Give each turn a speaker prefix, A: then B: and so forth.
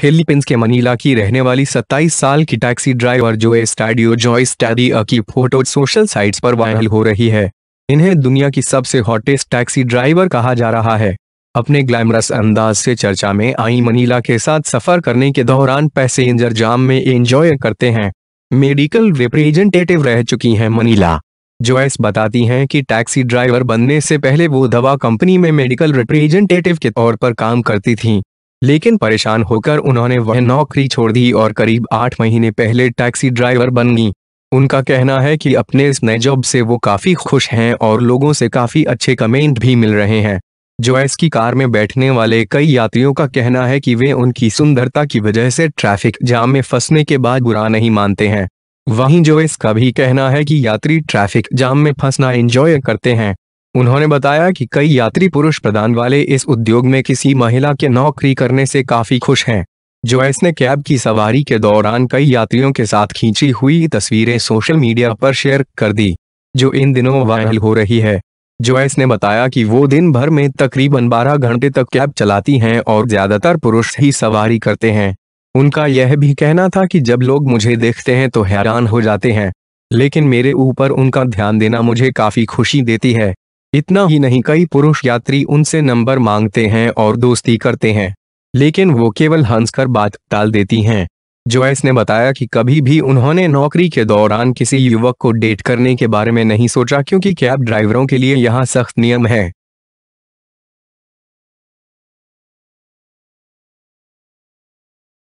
A: Philippines के Manila की रहने वाली 27 साल की टैक्सी ड्राइवर जो एस्टाडियो जॉय स्टैडी की फोटो सोशल साइट्स पर वायरल हो रही है इन्हें दुनिया की सबसे हॉटेस्ट टैक्सी ड्राइवर कहा जा रहा है अपने ग्लैमरस अंदाज से चर्चा में आई मनीला के साथ सफर करने के दौरान पैसेंजर जाम में एंजॉय करते हैं मेडिकल रिप्रेजेंटेटिव रह चुकी हैं मनीला जोएस बताती हैं कि टैक्सी ड्राइवर बनने से पहले वो दवा कंपनी में मेडिकल रिप्रेजेंटेटिव के तौर पर काम करती थीं लेकिन परेशान होकर उन्होंने वह नौकरी छोड़ दी और करीब आठ महीने पहले टैक्सी ड्राइवर बन गई उनका कहना है कि अपने इस नए जॉब से वो काफ़ी खुश हैं और लोगों से काफ़ी अच्छे कमेंट भी मिल रहे हैं जोएस की कार में बैठने वाले कई यात्रियों का कहना है कि वे उनकी सुंदरता की वजह से ट्रैफिक जाम में फंसने के बाद बुरा नहीं मानते हैं वहीं जोएस का भी कहना है कि यात्री ट्रैफिक जाम में फंसना एंजॉय करते हैं उन्होंने बताया कि कई यात्री पुरुष प्रदान वाले इस उद्योग में किसी महिला के नौकरी करने से काफी खुश हैं जो ने कैब की सवारी के दौरान कई यात्रियों के साथ खींची हुई तस्वीरें सोशल मीडिया पर शेयर कर दी जो इन दिनों वायरल हो रही है जोयस ने बताया कि वो दिन भर में तकरीबन 12 घंटे तक कैब चलाती हैं और ज्यादातर पुरुष ही सवारी करते हैं उनका यह भी कहना था कि जब लोग मुझे देखते हैं तो हैरान हो जाते हैं लेकिन मेरे ऊपर उनका ध्यान देना मुझे काफी खुशी देती है इतना ही नहीं कई पुरुष यात्री उनसे नंबर मांगते हैं और दोस्ती करते हैं लेकिन वो केवल हंसकर बात टाल देती हैं जोयस ने बताया कि कभी भी उन्होंने नौकरी के दौरान किसी युवक को डेट करने के बारे में नहीं सोचा क्योंकि कैब ड्राइवरों के लिए यहाँ सख्त नियम है